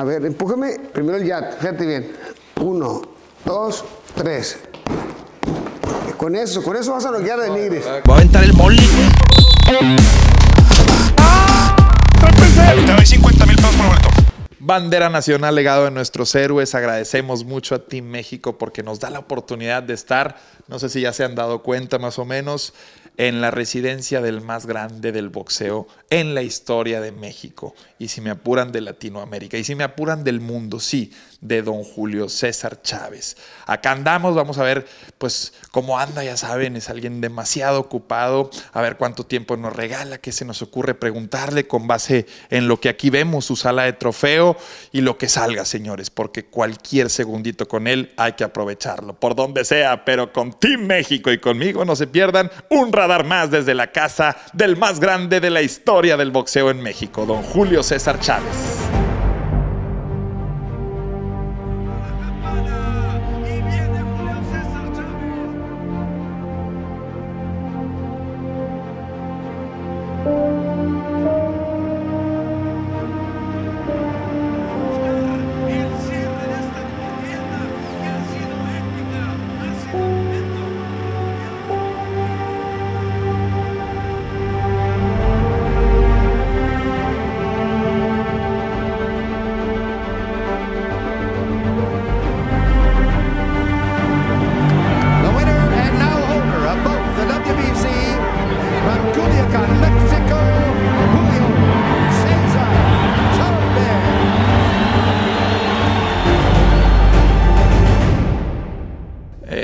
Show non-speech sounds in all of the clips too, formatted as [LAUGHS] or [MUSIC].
A ver, empújame primero el yat, fíjate bien. Uno, dos, tres. Con eso, con eso vas a bloquear de Nigris. Voy a aventar el boli. ¡Ah! ¡Te 50 mil pesos por Bandera nacional, legado de nuestros héroes. Agradecemos mucho a ti México porque nos da la oportunidad de estar. No sé si ya se han dado cuenta más o menos en la residencia del más grande del boxeo en la historia de México. Y si me apuran de Latinoamérica, y si me apuran del mundo, sí, de don Julio César Chávez. Acá andamos, vamos a ver, pues, cómo anda, ya saben, es alguien demasiado ocupado, a ver cuánto tiempo nos regala, qué se nos ocurre preguntarle con base en lo que aquí vemos, su sala de trofeo y lo que salga, señores, porque cualquier segundito con él hay que aprovecharlo, por donde sea, pero con Team México y conmigo no se pierdan un rato más desde la casa del más grande de la historia del boxeo en México, don Julio César Chávez.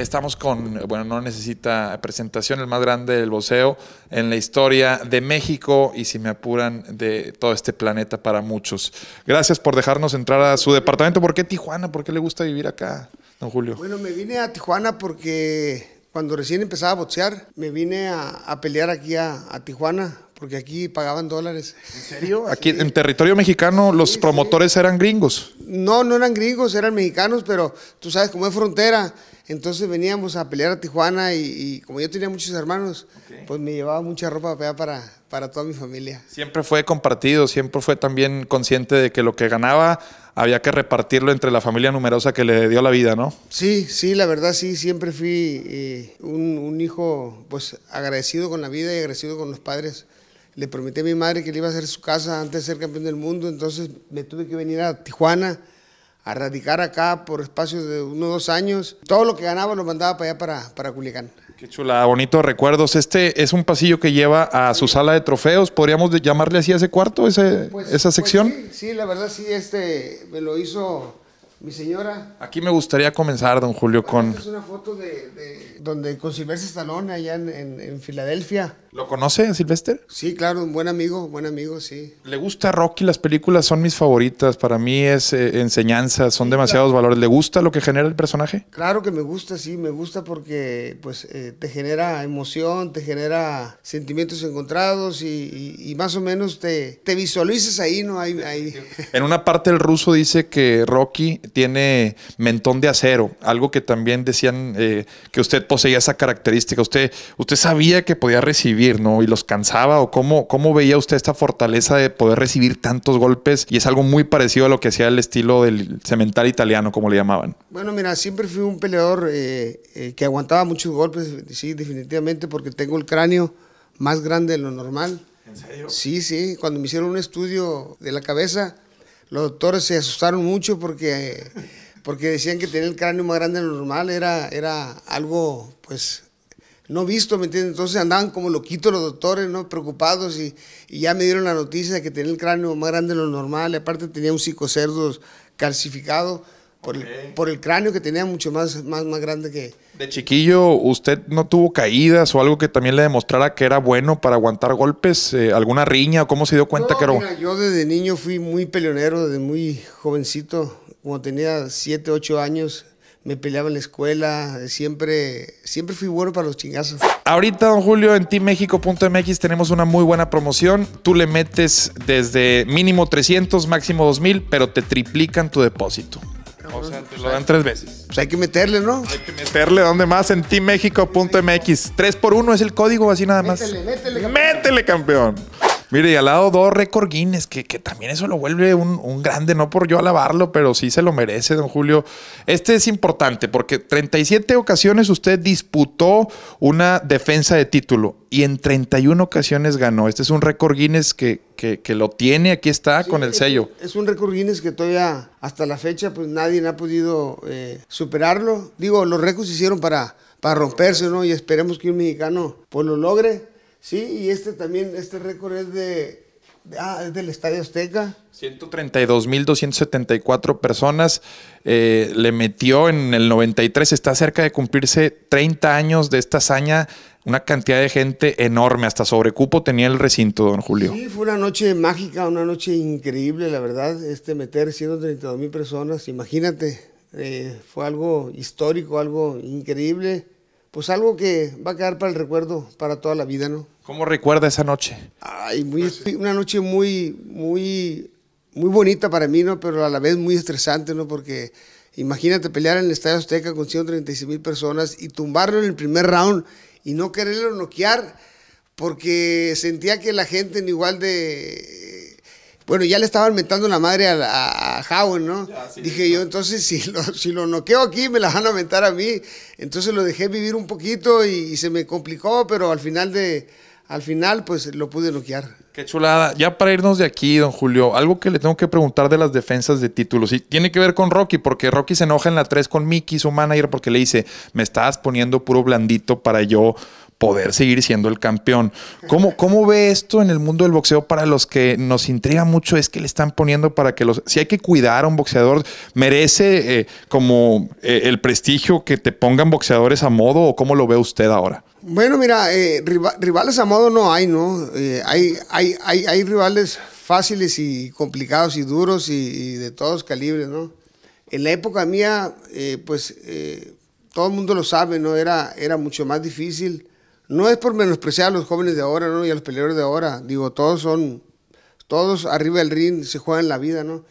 estamos con, bueno, no necesita presentación, el más grande del voceo en la historia de México y si me apuran de todo este planeta para muchos. Gracias por dejarnos entrar a su departamento. ¿Por qué Tijuana? ¿Por qué le gusta vivir acá, don Julio? Bueno, me vine a Tijuana porque cuando recién empezaba a boxear, me vine a, pelear aquí a, Tijuana porque aquí pagaban dólares. ¿En serio? Aquí en territorio mexicano los promotores eran gringos. No, no eran gringos, eran mexicanos, pero tú sabes cómo es frontera. Entonces veníamos a pelear a Tijuana y, como yo tenía muchos hermanos, pues me llevaba mucha ropa para, para toda mi familia. Siempre fue compartido, siempre fue también consciente de que lo que ganaba había que repartirlo entre la familia numerosa que le dio la vida, ¿no? Sí, sí, la verdad sí, siempre fui eh, un, hijo pues agradecido con la vida y agradecido con los padres. Le prometí a mi madre que le iba a hacer su casa antes de ser campeón del mundo, entonces me tuve que venir a Tijuana a radicar acá por espacio de o dos años. Todo lo que ganaba lo mandaba para allá, para, para Culiacán. Qué chula, bonitos recuerdos. Este es un pasillo que lleva a su sala de trofeos. ¿Podríamos llamarle así a ese cuarto, ese, pues, esa pues sección? sí, la verdad sí, este me lo hizo mi señora. Aquí me gustaría comenzar, don Julio, con. es una foto de, donde con Silvestre Stallone allá en, Filadelfia. ¿Lo conoce, Silvestre? Sí, claro, un buen amigo, buen amigo, sí. ¿Le gusta Rocky? Las películas son mis favoritas. Para mí es eh, enseñanza, son demasiados valores. ¿Le gusta lo que genera el personaje? Claro que me gusta, sí, me gusta porque pues eh, te genera emoción, te genera sentimientos encontrados y, más o menos te, te visualizas ahí, ¿no? hay En una parte el ruso dice que Rocky tiene mentón de acero, algo que también decían eh, que usted poseía esa característica. Usted, usted sabía que podía recibir, ¿no? Y los cansaba, o cómo, cómo veía usted esta fortaleza de poder recibir tantos golpes, y es algo muy parecido a lo que hacía el estilo del cemental italiano, como le llamaban. Bueno, mira, siempre fui un peleador eh, eh, que aguantaba muchos golpes, sí, definitivamente, porque tengo el cráneo más grande de lo normal. ¿En serio? Sí, sí, cuando me hicieron un estudio de la cabeza, los doctores se asustaron mucho porque, porque decían que tener el cráneo más grande de lo normal era, era algo, pues, no visto, ¿me entiendes? Entonces andaban como loquitos los doctores, ¿no? Preocupados y, y ya me dieron la noticia de que tenía el cráneo más grande de lo normal. Y aparte tenía un psicocerdo calcificado por, el, cráneo que tenía mucho más, más, más grande que... De chiquillo, ¿usted no tuvo caídas o algo que también le demostrara que era bueno para aguantar golpes? Eh, ¿Alguna riña? ¿Cómo se dio cuenta que era Yo desde niño fui muy peleonero, desde muy jovencito. Cuando tenía 7, 8 años, me peleaba en la escuela. Siempre, siempre fui bueno para los chingazos. Ahorita, don Julio, en teammexico.mx tenemos una muy buena promoción. Tú le metes desde mínimo 300, máximo 2000, pero te triplican tu depósito. O sea, te pues lo dan tres veces. Pues hay que meterle, ¿no? Hay que meterle ¿Dónde más en teamméxico.mx. 3 por 1 es el código, así nada más. Métele, métele, Métele, campeón. Mire, y al lado dos récord Guinness, que, también eso lo vuelve un, grande, no por yo alabarlo, pero sí se lo merece, don Julio. Este es importante porque 37 ocasiones usted disputó una defensa de título y en 31 ocasiones ganó. Este es un récord Guinness que, que, lo tiene, aquí está con el sello. Es un récord Guinness que todavía hasta la fecha pues nadie ha podido eh, superarlo. Digo, los récords se hicieron para, para romperse, ¿no? Y esperemos que un mexicano pues lo logre Sí, y este también, este récord es de, Ah, es del Estadio Azteca. 132.274 personas eh, le metió en el 93. Está cerca de cumplirse 30 años de esta hazaña. Una cantidad de gente enorme, hasta sobre cupo tenía el recinto, don Julio. Sí, fue una noche mágica, una noche increíble, la verdad. Este meter 132.000 mil personas, imagínate, eh, fue algo histórico, algo increíble. Pues algo que va a quedar para el recuerdo, para toda la vida, ¿no? ¿Cómo recuerda esa noche? Ay, una noche muy, muy, muy bonita para mí, ¿no? Pero a la vez muy estresante, ¿no? Porque imagínate pelear en el Estadio Azteca con 136 mil personas y tumbarlo en el primer round y no quererlo noquear porque sentía que la gente igual de... Bueno, ya le estaban mentando la madre a, a, ¿no? Dije yo, entonces si lo, si lo noqueo aquí, me la van a mentar a mí. Entonces lo dejé vivir un poquito y se me complicó, pero al final de, al final, pues lo pude bloquear. Qué chulada. Ya para irnos de aquí, don Julio, algo que le tengo que preguntar de las defensas de títulos. Y tiene que ver con Rocky, porque Rocky se enoja en la 3 con Mickey, su manager, porque le dice: Me estás poniendo puro blandito para yo poder seguir siendo el campeón. ¿Cómo, ve esto en el mundo del boxeo para los que nos intriga mucho? Es que le están poniendo para que los... Si hay que cuidar a un boxeador, ¿merece eh, como eh, el prestigio que te pongan boxeadores a modo o cómo lo ve usted ahora? Bueno, mira, eh, rivales a modo no hay, ¿no? hay, hay, rivales fáciles y complicados y duros y, de todos calibres, ¿no? En la época mía, pues todo el mundo lo sabe, ¿no? Era, era mucho más difícil no es por menospreciar a los jóvenes de ahora, ¿no? Y a los peleadores de ahora. Digo, todos son, todos arriba del ring se juegan la vida, ¿no?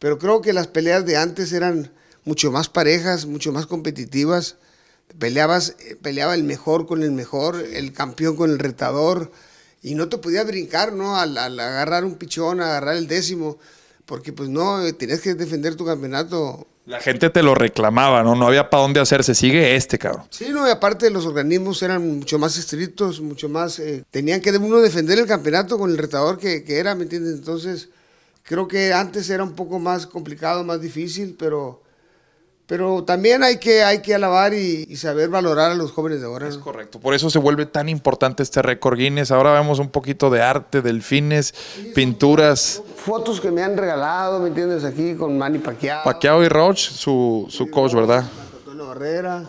Pero creo que las peleas de antes eran mucho más parejas, mucho más competitivas. Peleabas, eh, peleaba el mejor con el mejor, el campeón con el retador. Y no te podías brincar, ¿no? Al, agarrar un pichón, agarrar el décimo. Porque pues no, eh, tenías que defender tu campeonato la gente te lo reclamaba, ¿no? No había para dónde hacerse. Sigue este, cabrón. Sí, no, y aparte los organismos eran mucho más estrictos, mucho más... Eh, tenían que uno defender el campeonato con el retador que, que era, ¿me entiendes? Entonces, creo que antes era un poco más complicado, más difícil, pero pero también hay que, hay que alabar y, saber valorar a los jóvenes de ahora. Es correcto. Por eso se vuelve tan importante este récord Guinness. Ahora vemos un poquito de arte, delfines, pinturas. Fotos que me han regalado, ¿me entiendes? Aquí con Manny Paquiao. Paquiao y Roach, su, su coach, ¿verdad? Antonio Barrera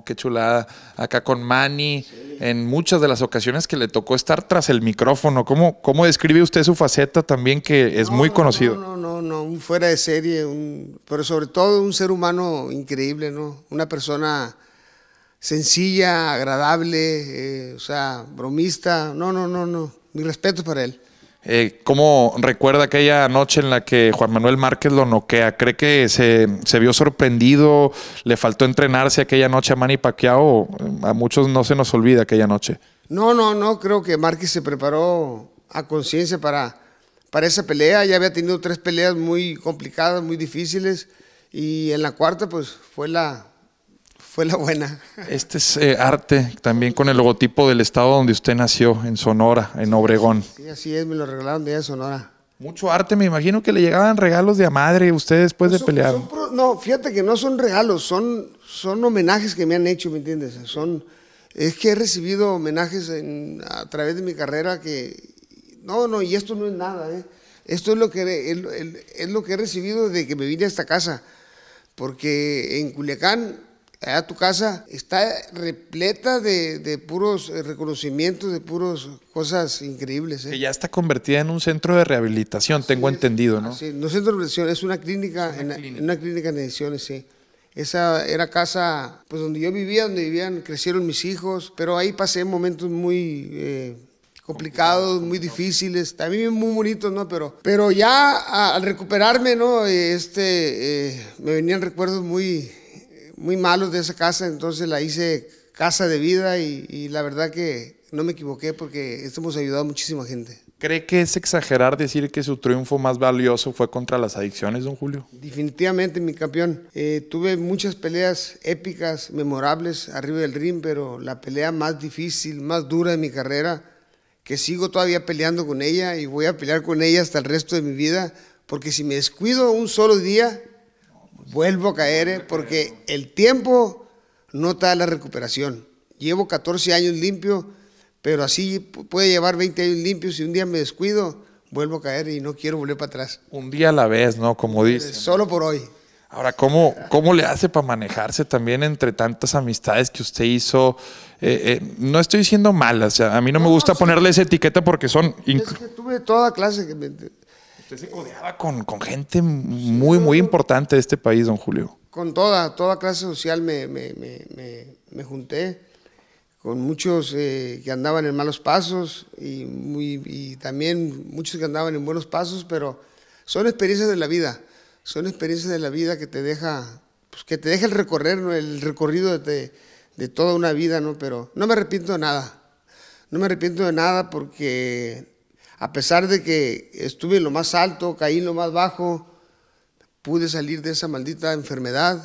qué chulada. Acá con Manny, en muchas de las ocasiones que le tocó estar tras el micrófono. ¿Cómo, cómo describe usted su faceta también que es muy conocido? No, no, no, no, fuera de serie, pero sobre todo un ser humano increíble, ¿no? Una persona sencilla, agradable, eh, o sea, bromista. No, no, no, no. Mi respeto para él. Eh, ¿Cómo recuerda aquella noche en la que Juan Manuel Márquez lo noquea? ¿Cree que se, vio sorprendido? ¿Le faltó entrenarse aquella noche a Manny Pacquiao? A muchos no se nos olvida aquella noche. No, no, no. Creo que Márquez se preparó a conciencia para, para esa pelea. Ya había tenido tres peleas muy complicadas, muy difíciles. Y en la cuarta, pues fue la, fue la buena. Este es eh, arte, también con el logotipo del estado donde usted nació, en Sonora, en Obregón. Sí, así es, me lo regalaron de Sonora. Mucho arte, me imagino que le llegaban regalos de a madre usted después de pues pelear. no, fíjate que no son regalos, son, son homenajes que me han hecho, ¿me entiendes? Son, es que he recibido homenajes a través de mi carrera que, no, no, y esto no es nada, ¿eh? Esto es lo, que, es lo que he recibido desde que me vine a esta casa, porque en Culiacán tu casa está repleta de, puros eh, reconocimientos, de puras cosas increíbles. Que ¿eh? ya está convertida en un centro de rehabilitación, tengo entendido, ¿no? Sí, no centro de rehabilitación, es una clínica, una, clínica. de clínica sí. Esa era casa, pues donde yo vivía, donde vivían, crecieron mis hijos, pero ahí pasé momentos muy eh, complicados, muy difíciles, también muy bonitos, ¿no? Pero, pero ya al recuperarme, ¿no? Este, me venían recuerdos muy muy malos de esa casa, entonces la hice casa de vida y, la verdad que no me equivoqué porque esto hemos ayudado a muchísima gente. ¿Cree que es exagerar decir que su triunfo más valioso fue contra las adicciones, don Julio? Definitivamente, mi campeón. Eh, tuve muchas peleas épicas, memorables, arriba del ring, pero la pelea más difícil, más dura de mi carrera, que sigo todavía peleando con ella y voy a pelear con ella hasta el resto de mi vida, porque si me descuido un solo día, Vuelvo a caer eh, porque el tiempo no da la recuperación. Llevo 14 años limpio, pero así puede llevar 20 años limpio. Si un día me descuido, vuelvo a caer y no quiero volver para atrás. Un día a la vez, ¿no? Como eh, dice. Solo por hoy. Ahora, ¿cómo, cómo le hace para manejarse también entre tantas amistades que usted hizo? Eh, no estoy diciendo malas, sea, a mí no, me gusta ponerle esa etiqueta porque son... Es que tuve toda clase, se con, gente muy, muy importante de este país, don Julio. Con toda, toda clase social me, junté, con muchos eh, que andaban en malos pasos y, muy, y también muchos que andaban en buenos pasos, pero son experiencias de la vida, son experiencias de la vida que te deja, pues, que te deja el recorrer, el recorrido de, toda una vida, ¿no? Pero no me arrepiento de nada, no me arrepiento de nada porque a pesar de que estuve en lo más alto, caí en lo más bajo, pude salir de esa maldita enfermedad.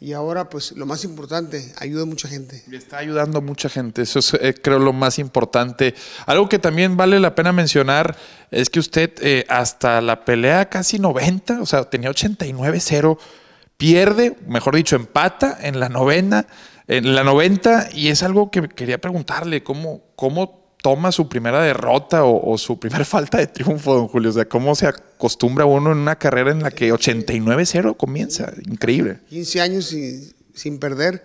Y ahora, pues lo más importante, ayuda a mucha gente. está ayudando a mucha gente, eso es eh, creo lo más importante. Algo que también vale la pena mencionar es que usted eh, hasta la pelea casi 90, o sea, tenía 89-0, pierde, mejor dicho, empata en la novena, en la 90, y es algo que quería preguntarle, ¿cómo, cómo toma su primera derrota o, su primera [LAUGHS] falta de triunfo, don Julio? O sea, ¿cómo se acostumbra uno en una carrera en la que 89-0 comienza? Increíble. 15 años sin, sin, perder.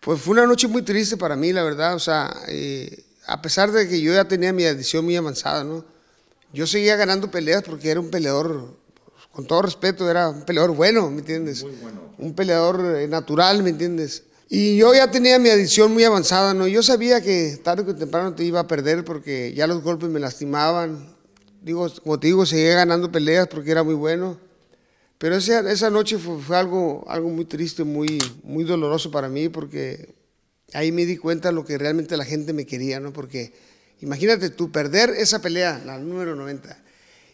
Pues fue una noche muy triste para mí, la verdad. O sea, eh, a pesar de que yo ya tenía mi adicción muy avanzada, ¿no? Yo seguía ganando peleas porque era un peleador, con todo respeto, era un peleador bueno, ¿me entiendes? bueno. Un peleador eh, natural, ¿me entiendes? Y yo ya tenía mi adicción muy avanzada, ¿no? Yo sabía que tarde o temprano te iba a perder porque ya los golpes me lastimaban. Digo, como te digo, seguía ganando peleas porque era muy bueno. Pero esa, noche fue, algo, algo muy triste, muy, muy doloroso para mí porque ahí me di cuenta de lo que realmente la gente me quería, ¿no? Porque imagínate tú perder esa pelea, la número 90,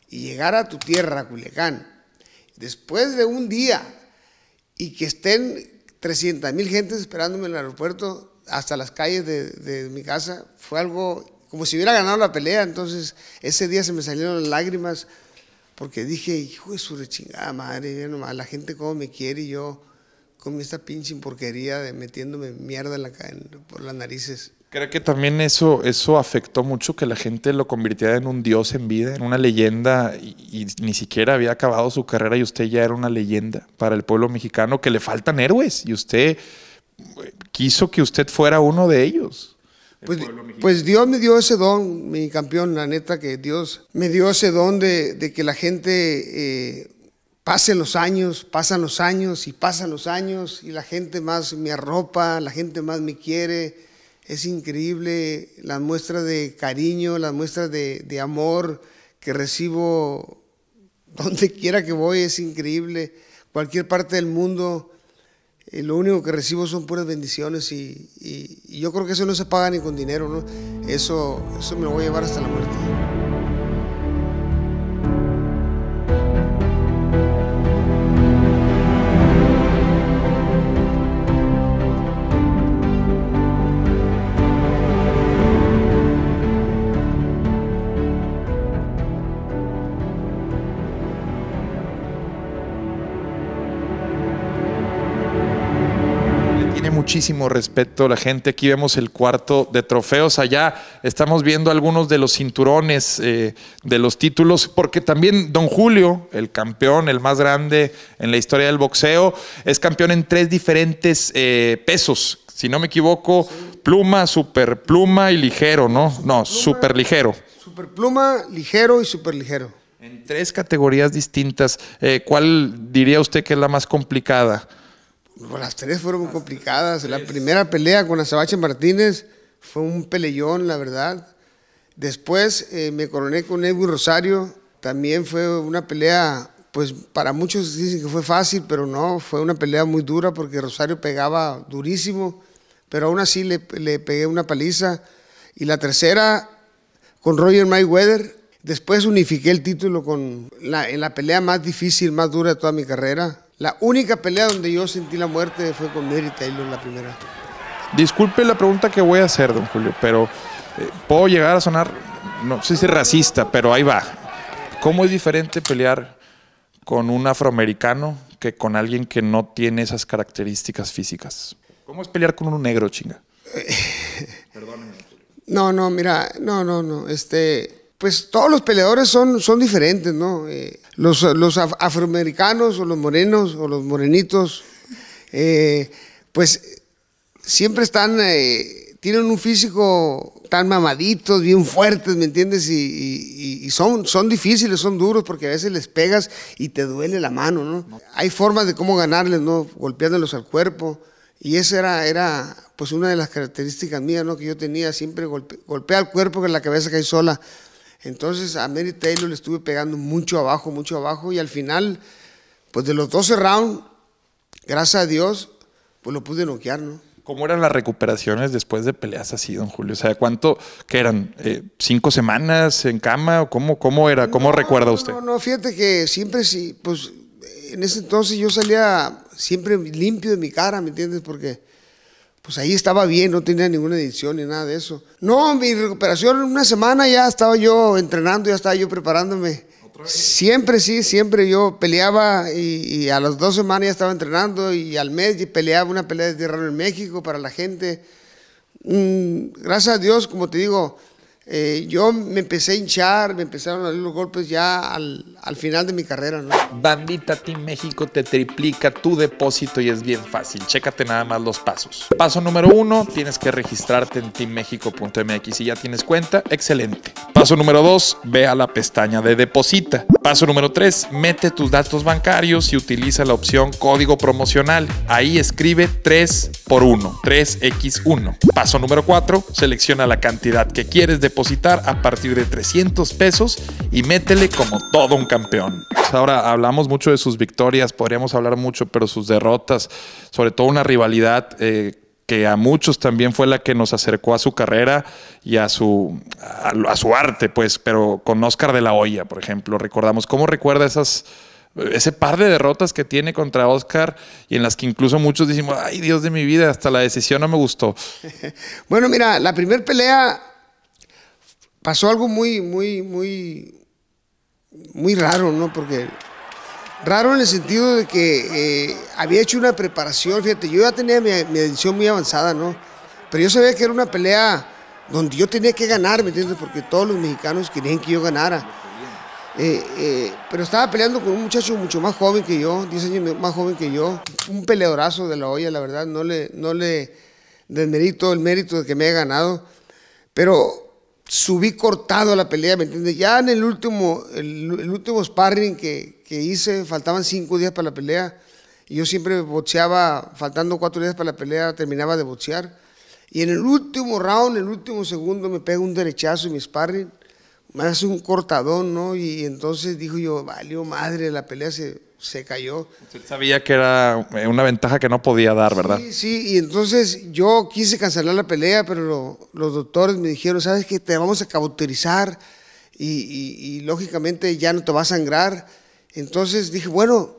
y llegar a tu tierra, Culiacán, después de un día y que estén 300 mil gentes esperándome en el aeropuerto hasta las calles de, mi casa. Fue algo como si hubiera ganado la pelea. Entonces, ese día se me salieron lágrimas porque dije, hijo de su rechingada madre, la gente como me quiere y yo con esta pinche porquería de metiéndome mierda en la, por las narices. Creo que también eso, eso afectó mucho que la gente lo convirtiera en un dios en vida, en una leyenda, y, ni siquiera había acabado su carrera y usted ya era una leyenda para el pueblo mexicano, que le faltan héroes, y usted eh, quiso que usted fuera uno de ellos. Pues, pues, pues, Dios me dio ese don, mi campeón, la neta que Dios me dio ese don de, que la gente... Eh, Pasen los años, pasan los años y pasan los años y la gente más me arropa, la gente más me quiere. Es increíble las muestras de cariño, las muestras de, amor que recibo [LAUGHS] donde quiera que voy, es increíble. Cualquier parte del mundo, eh, lo único que recibo son puras bendiciones y, yo creo que eso no se paga ni con dinero, Eso, eso me lo voy a llevar hasta la muerte. muchísimo respeto a la gente. Aquí vemos el cuarto de trofeos. Allá estamos viendo algunos de los cinturones eh, de los títulos, porque también Don Julio, el campeón, el más grande en la historia del boxeo, es campeón en tres diferentes eh, pesos. Si no me equivoco, pluma, superpluma y ligero, ¿no? no, superligero. Superpluma, ligero y superligero. En tres categorías distintas, eh, ¿cuál diría usted que es la más complicada? Pues las tres fueron complicadas. La primera pelea con Azabache Martínez fue un peleón, la verdad. Después eh, me coroné con Edwin Rosario. También fue una pelea, pues para muchos dicen que fue fácil, pero no, fue una pelea muy dura porque Rosario pegaba durísimo, pero aún así le, pegué una paliza. Y la tercera con Roger Mayweather. Después unifiqué el título con en la pelea más difícil, más dura de toda mi carrera, la única pelea donde yo sentí la muerte fue con Mary Taylor la primera. Disculpe la pregunta que voy a hacer, don Julio, pero eh, puedo llegar a sonar, no sé si racista, pero ahí va. ¿Cómo es diferente pelear con un afroamericano que con alguien que no tiene esas características físicas? ¿Cómo es pelear con un negro, chinga? [LAUGHS] No, no, mira, no, no, no. Este, pues todos los peleadores son, son diferentes, ¿no? Eh, los, afroamericanos o los morenos o los morenitos, eh, pues siempre están, eh, tienen un físico tan mamaditos, bien fuertes, ¿me entiendes? Y, son, son difíciles, son duros, porque a veces les pegas y te duele la mano, ¿no? Hay formas de cómo ganarles, ¿no? Golpeándolos al cuerpo. Y esa era, era pues una de las características mías, ¿no? Que yo tenía siempre golpea al cuerpo que la cabeza cae sola. Entonces a Mary Taylor le estuve pegando mucho abajo, mucho abajo y al final, pues de los 12 rounds, gracias a Dios, pues lo pude noquear, ¿no? ¿Cómo eran las recuperaciones después de peleas así, don Julio? O ¿cuánto que eran? Eh, ¿Cinco semanas en cama? ¿O cómo, cómo era? ¿Cómo recuerda usted? No, no, fíjate que siempre sí, pues en ese entonces yo salía siempre limpio de mi cara, ¿me entiendes? Porque pues ahí estaba bien, no tenía ninguna edición ni nada de eso. No, mi recuperación una semana ya estaba yo entrenando, ya estaba yo preparándome. Siempre sí, siempre yo peleaba y, a las dos semanas ya estaba entrenando y al mes peleaba una pelea de tierra en México para la gente. Mm, gracias a Dios, como te digo, eh, yo me empecé a hinchar, me empezaron a dar los golpes ya al, al final de mi carrera. ¿no? Bandita Team México te triplica tu depósito y es bien fácil. Chécate nada más los pasos. Paso número uno, tienes que registrarte en teammexico.mx. Si ya tienes cuenta, excelente. Paso número 2, ve a la pestaña de deposita. Paso número 3, mete tus datos bancarios y utiliza la opción código promocional. Ahí escribe 3 por 1, 3x1. Paso número 4, selecciona la cantidad que quieres depositar a partir de 300 pesos y métele como todo un campeón. Pues ahora hablamos mucho de sus victorias, podríamos hablar mucho, pero sus derrotas, sobre todo una rivalidad eh, que a muchos también fue la que nos acercó a su carrera y a su, a, su arte, pues, pero con Oscar de la Hoya, por ejemplo, recordamos cómo recuerda esas, ese par de derrotas que tiene contra Oscar y en las que incluso muchos decimos, ay Dios de mi vida, hasta la decisión no me gustó. [LAUGHS] bueno, mira, la primera pelea pasó algo muy, muy, muy, muy raro, ¿no? Porque Raro en el sentido de que eh, había hecho una preparación, fíjate, yo ya tenía mi, mi, edición muy avanzada, ¿no? Pero yo sabía que era una pelea donde yo tenía que ganar, ¿me entiendes? Porque todos los mexicanos querían que yo ganara. Eh, eh, pero estaba peleando con un muchacho mucho más joven que yo, 10 años más joven que yo, un peleadorazo de la olla, la verdad, no le, no le desmerito el mérito de que me haya ganado, pero subí cortado a la pelea, ¿me entiendes? Ya en el último, el, sparring que, hice, faltaban cinco días para la pelea, y yo siempre boxeaba, faltando cuatro días para la pelea, terminaba de boxear, y en el último round, en el último segundo, me pega un derechazo en mi sparring, me hace un cortadón, ¿no? Y entonces dijo yo, valió madre, la pelea se, se cayó. sabía que era eh, una ventaja que no podía dar, ¿verdad? Sí, sí, y entonces yo quise cancelar la pelea, pero los doctores me dijeron, sabes que te vamos a cauterizar y, lógicamente ya no te va a sangrar. Entonces dije, bueno,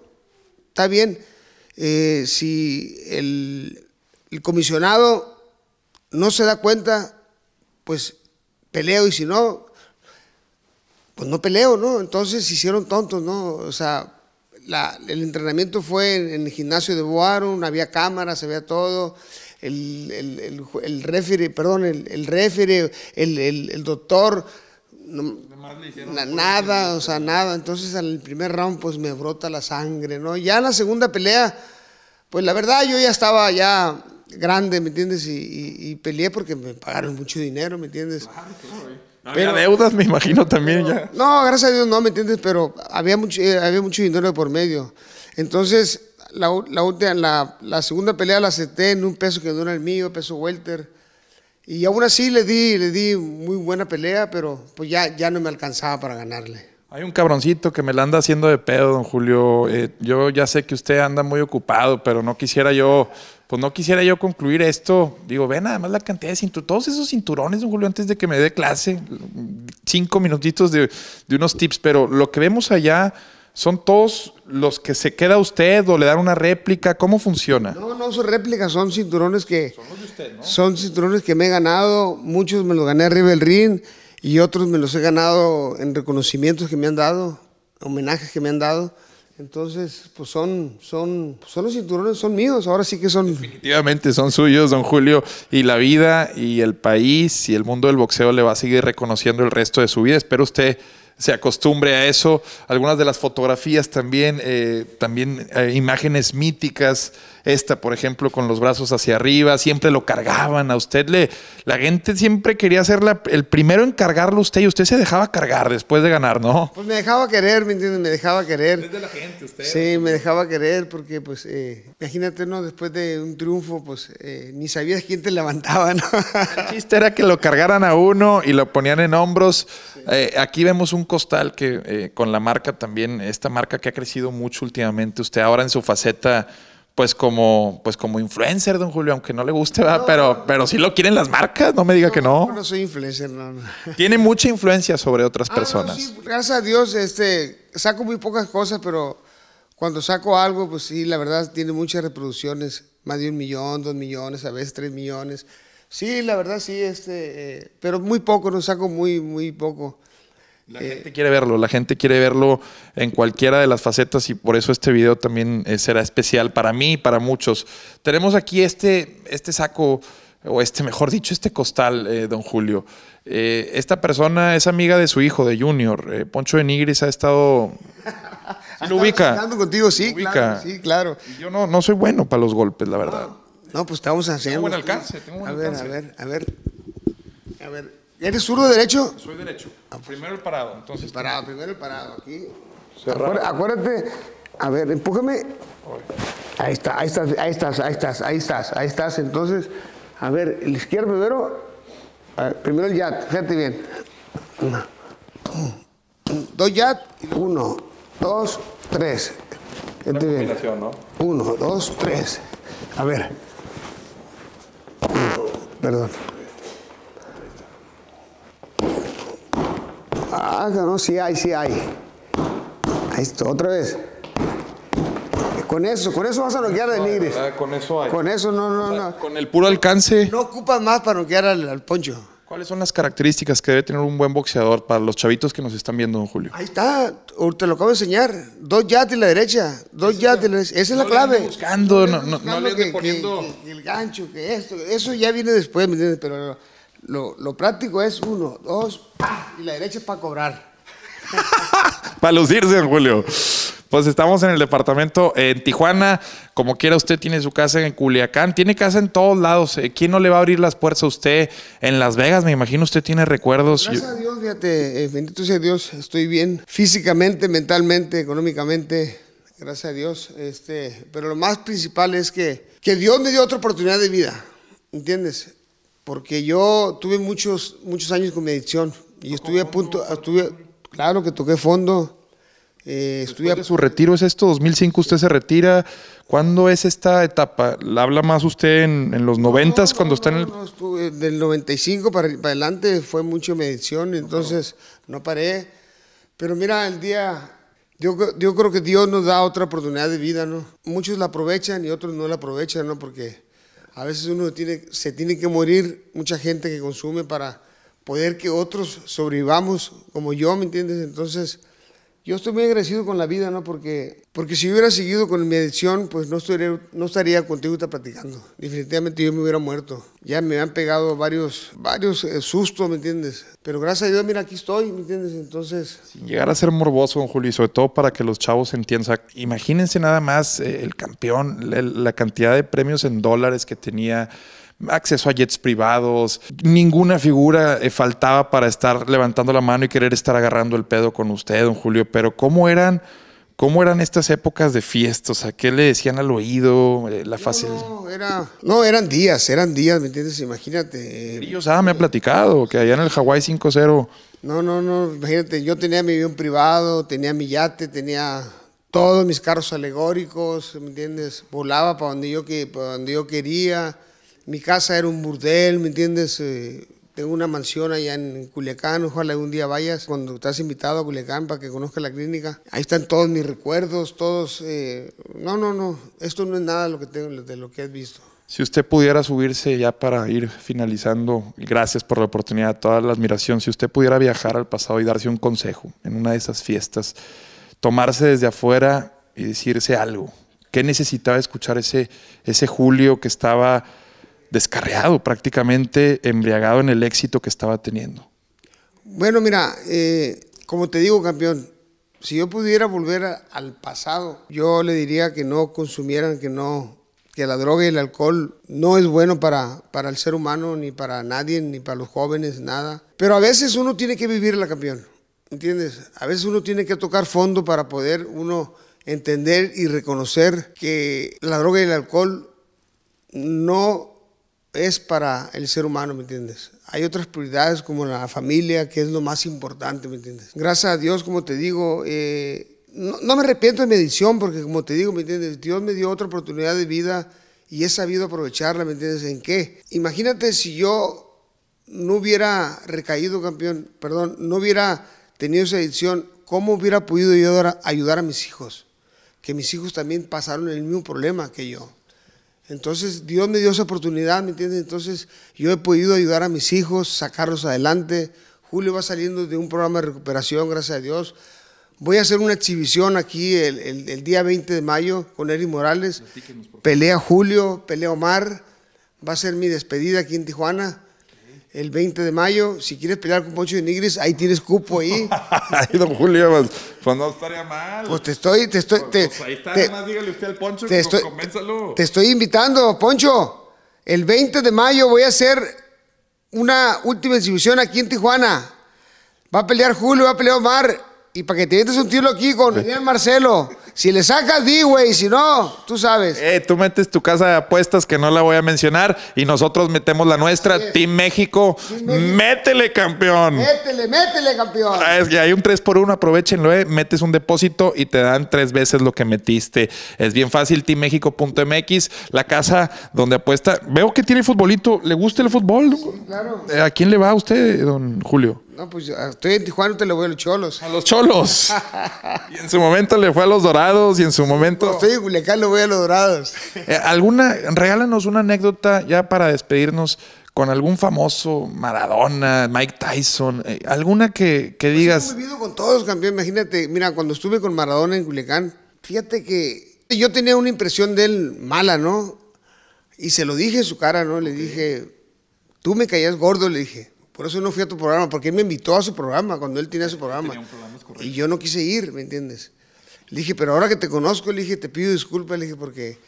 está bien, eh, si el, el comisionado no se da cuenta, pues peleo y si no, pues no peleo, ¿no? Entonces se hicieron tontos, ¿no? O sea, el entrenamiento fue en, el gimnasio de Boarum, había cámaras, veía todo. El, el, el, refere, perdón, el, el el, doctor, nada, o sea, nada. Entonces, en el primer round, pues me brota la sangre, ¿no? Ya en la segunda pelea, pues la verdad, yo ya estaba ya grande, ¿me entiendes? Y, peleé porque me pagaron mucho dinero, ¿me entiendes? Eh pero, deudas, me imagino también ya. No, gracias a Dios no, ¿me entiendes? Pero había mucho, eh, había mucho dinero por medio. Entonces, la, la, la, segunda pelea la acepté en un peso que no el mío, peso welter. Y aún así le di, le di muy buena pelea, pero pues ya, ya no me alcanzaba para ganarle. Hay un cabroncito que me la anda haciendo de pedo, don Julio. Eh, yo ya sé que usted anda muy ocupado, pero no quisiera yo, pues no quisiera yo concluir esto. Digo, ven, además la cantidad de cinturones, todos esos cinturones, don Julio, antes de que me dé clase, cinco minutitos de, unos tips, pero lo que vemos allá son todos los que se queda usted o le dan una réplica? ¿Cómo funciona? No, no son réplicas, son cinturones que. Son Son cinturones que me he ganado, muchos me los gané arriba del ring, y otros me los he ganado en reconocimientos que me han dado, homenajes que me han dado. Entonces, pues son, son, son los cinturones, son míos, ahora sí que son. Definitivamente son suyos, don Julio. Y la vida y el país y el mundo del boxeo le va a seguir reconociendo el resto de su vida. Espero usted se acostumbre a eso. Algunas de las fotografías también, eh, también eh, imágenes míticas esta, por ejemplo, con los brazos hacia arriba, siempre lo cargaban, a usted le, la gente siempre quería ser el primero en cargarlo usted y usted se dejaba cargar después de ganar, ¿no? Pues me dejaba querer, ¿me entiendes? Me dejaba querer. Es de la gente usted. Sí, me dejaba querer porque, pues, eh, imagínate, ¿no? Después de un triunfo, pues, eh, ni sabías quién te levantaba, ¿no? El chiste era que lo cargaran a uno y lo ponían en hombros. Eh, aquí vemos un costal que con la marca también, esta marca que ha crecido mucho últimamente, usted ahora en su faceta pues como, pues como influencer, don Julio, aunque no le guste, pero, pero sí lo quieren las marcas, no me diga que no. No soy influencer, no, [LAUGHS] Tiene mucha influencia sobre otras ah, personas. Sí, gracias a Dios, este, saco muy pocas cosas, pero cuando saco algo, pues sí, la verdad, tiene muchas reproducciones, más de un millón, dos millones, a veces tres millones. Sí, la verdad, sí, este, eh, pero muy poco, no saco muy, muy poco. La eh, gente quiere verlo, la gente quiere verlo en cualquiera de las facetas y por eso este video también eh, será especial para mí y para muchos. Tenemos aquí este, este saco, o este, mejor dicho, este costal, eh, don Julio. esta persona es amiga de su hijo, de Junior. Poncho de Nigris ha estado... [LAUGHS] lo ubica. contigo, sí, sí, claro. yo no, soy bueno para los golpes, la verdad. No, pues estamos haciendo... Tengo buen alcance, tengo buen a ver, a ver. A ver. ¿Eres zurdo derecho? Soy derecho. Primero el parado, entonces. parado, primero el parado, aquí. Acuérdate, acuérdate, a ver, empújame. Ahí está, ahí estás, ahí estás, ahí estás, ahí estás, ahí estás. Entonces, a ver, el izquierdo primero, primero el yat, fíjate bien. Dos yat, uno, dos, tres. Fíjate bien. ¿no? Uno, dos, tres. A ver. Perdón. Ah, no, sí hay, sí hay. Ahí está, otra vez. Con eso, con eso vas a noquear de Nigris. con eso hay. Con eso, no, no, no. Con el puro alcance. No ocupas más para noquear al, poncho. ¿Cuáles son las características que debe tener un buen boxeador para los chavitos que nos están viendo, don Julio? Ahí está, te lo acabo de enseñar. Dos yates en la derecha, dos yates. de la derecha. Esa es la clave. buscando, no, no, buscando no, le estén poniendo. Ni el gancho, que esto. Eso ya viene después, ¿me entiendes? Pero lo, lo práctico es uno, dos, y la derecha es para cobrar. [LAUGHS] para lucirse, Julio. Pues estamos en el departamento en Tijuana. Como quiera, usted tiene su casa en Culiacán, tiene casa en todos lados. Eh, ¿Quién no le va a abrir las puertas a usted en Las Vegas? Me imagino usted tiene recuerdos. Gracias a Dios, fíjate, eh, bendito sea Dios, estoy bien físicamente, mentalmente, económicamente. Gracias a Dios. Este, pero lo más principal es que, que Dios me dio otra oportunidad de vida. ¿Entiendes? porque yo tuve muchos, muchos años con medición y estuve a punto, estuve, claro que toqué fondo. Eh, estuve su retiro es esto, 2005 usted se retira. ¿Cuándo es esta etapa? ¿La habla más usted en, los 90 s cuando está en el... Estuve, del 95 para, para, adelante fue mucho medición, entonces no paré. Pero mira, el día, yo, yo creo que Dios nos da otra oportunidad de vida, ¿no? Muchos la aprovechan y otros no la aprovechan, ¿no? Porque a veces uno tiene, se tiene que morir mucha gente que consume para poder que otros sobrevivamos como yo, ¿me entiendes? Entonces, yo estoy muy agradecido con la vida, ¿no? Porque, porque si hubiera seguido con mi adicción, pues no estaría, no estaría contigo está platicando. Definitivamente yo me hubiera muerto. Ya me han pegado varios, varios eh, sustos, ¿me entiendes? Pero gracias a Dios, mira, aquí estoy, ¿me entiendes? Entonces... Sin llegar a ser morboso, don Julio, sobre todo para que los chavos entiendan. imagínense nada más eh, el campeón, la cantidad de premios en dólares que tenía acceso a jets privados, ninguna figura eh, faltaba para estar levantando la mano y querer estar agarrando el pedo con usted, don Julio, pero ¿cómo eran? ¿Cómo eran estas épocas de fiestas? ¿A qué le decían al oído? Eh, la fácil. No, era, no, eran días, eran días, ¿me entiendes? Imagínate. yo eh, ah, me ha platicado que allá en el Hawái 5-0. No, no, no, imagínate, yo tenía mi avión privado, tenía mi yate, tenía todos mis carros alegóricos, ¿me entiendes? Volaba para donde yo, para donde yo quería mi casa era un burdel, ¿me entiendes? Eh, tengo una mansión allá en Culiacán, ojalá algún día vayas cuando estás invitado a Culiacán para que conozca la clínica. Ahí están todos mis recuerdos, todos... Eh, no, no, no, esto no es nada de lo que, tengo, de lo que has visto. Si usted pudiera subirse ya para ir finalizando, gracias por la oportunidad, toda la admiración, si usted pudiera viajar al pasado y darse un consejo en una de esas fiestas, tomarse desde afuera y decirse algo, ¿qué necesitaba escuchar ese, ese Julio que estaba descarreado prácticamente embriagado en el éxito que estaba teniendo? Bueno, mira, eh, como te digo, campeón, si yo pudiera volver al pasado, yo le diría que no consumieran, que no, que la droga y el alcohol no es bueno para, para el ser humano, ni para nadie, ni para los jóvenes, nada. Pero a veces uno tiene que vivir la campeón, ¿entiendes? A veces uno tiene que tocar fondo para poder uno entender y reconocer que la droga y el alcohol no es para el ser humano, ¿me entiendes? Hay otras prioridades como la familia, que es lo más importante, ¿me entiendes? Gracias a Dios, como te digo, eh, no, me arrepiento de mi edición, porque como te digo, ¿me entiendes? Dios me dio otra oportunidad de vida y he sabido aprovecharla, ¿me entiendes? ¿En qué? Imagínate si yo no hubiera recaído, campeón, perdón, no hubiera tenido esa edición, ¿cómo hubiera podido yo ayudar a mis hijos? Que mis hijos también pasaron el mismo problema que yo. Entonces Dios me dio esa oportunidad, ¿me entiendes? Entonces yo he podido ayudar a mis hijos, sacarlos adelante. Julio va saliendo de un programa de recuperación, gracias a Dios. Voy a hacer una exhibición aquí el, día 20 de mayo con Eric Morales. Pelea Julio, pelea Omar. Va a ser mi despedida aquí en Tijuana el 20 de mayo. Si quieres pelear con Poncho de Nigris, ahí tienes cupo ahí. [LAUGHS] Ay, don Julio, pues, pues, no estaría mal. Pues te estoy, te estoy. Pues, te, pues ahí está, además dígale usted al Poncho, te estoy, Te estoy invitando, Poncho. El 20 de mayo voy a hacer una última exhibición aquí en Tijuana. Va a pelear Julio, va a pelear Omar. Y para que te un tiro aquí con Daniel [LAUGHS] Marcelo. Si le sacas, di, güey. Si no, tú sabes. Eh, tú metes tu casa de apuestas que no la voy a mencionar y nosotros metemos la nuestra. Team México, métele, campeón. Métele, métele, campeón. Ah, es que hay un 3 por 1 aprovechenlo, eh. Metes un depósito y te dan tres veces lo que metiste. Es bien fácil, teammexico.mx, la casa donde apuesta. Veo que tiene futbolito. ¿Le gusta el fútbol? claro. Eh, ¿A quién le va a usted, don Julio? No, pues ah, estoy en Tijuana, te le voy a los cholos. A los cholos. [LAUGHS] y en su momento le fue a los dorados y en su momento. No, estoy en Culiacán, le voy a los dorados. Eh, ¿Alguna, regálanos una anécdota ya para despedirnos con algún famoso, Maradona, Mike Tyson, eh, alguna que, pues digas. Yo he vivido con todos, campeón. Imagínate, mira, cuando estuve con Maradona en Culiacán, fíjate que yo tenía una impresión de él mala, ¿no? Y se lo dije en su cara, ¿no? Le dije, tú me caías gordo, le dije. Por eso no fui a tu programa, porque él me invitó a su programa cuando él tenía su programa. y yo no quise ir, ¿me entiendes? Le dije, pero ahora que te conozco, le dije, te pido disculpas, le dije, porque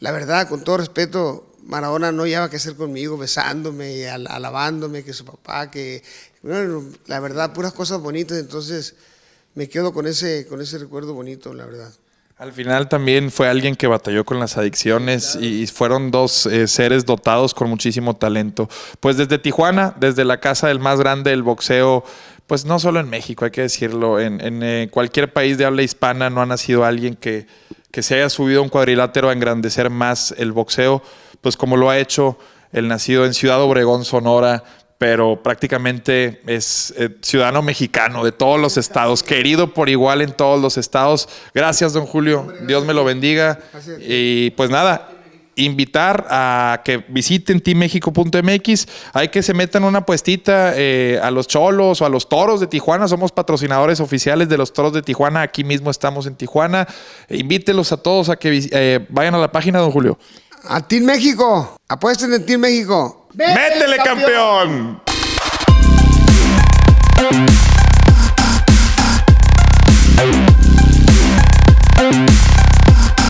la verdad, con todo respeto, Maradona no llevaba que hacer conmigo, besándome, alabándome, que su papá, que. Bueno, la verdad, puras cosas bonitas, entonces me quedo con ese, con ese recuerdo bonito, la verdad. Al final también fue alguien que batalló con las adicciones y fueron dos eh, seres dotados con muchísimo talento. Pues desde Tijuana, desde la casa del más grande del boxeo, pues no solo en México, hay que decirlo, en, eh, cualquier país de habla hispana no ha nacido alguien que, que se haya subido a un cuadrilátero a engrandecer más el boxeo, pues como lo ha hecho el nacido en Ciudad Obregón, Sonora, pero prácticamente es eh, ciudadano mexicano de todos los estados, querido por igual en todos los estados. Gracias, don Julio. Dios me lo bendiga. Y pues nada, invitar a que visiten timexico.mx. Hay que se metan una puestita eh, a los cholos o a los toros de Tijuana. Somos patrocinadores oficiales de los toros de Tijuana. Aquí mismo estamos en Tijuana. E invítelos a todos a que eh, vayan a la página, don Julio. A Team México. Apuesten en Team México. ¡Métele, campeón!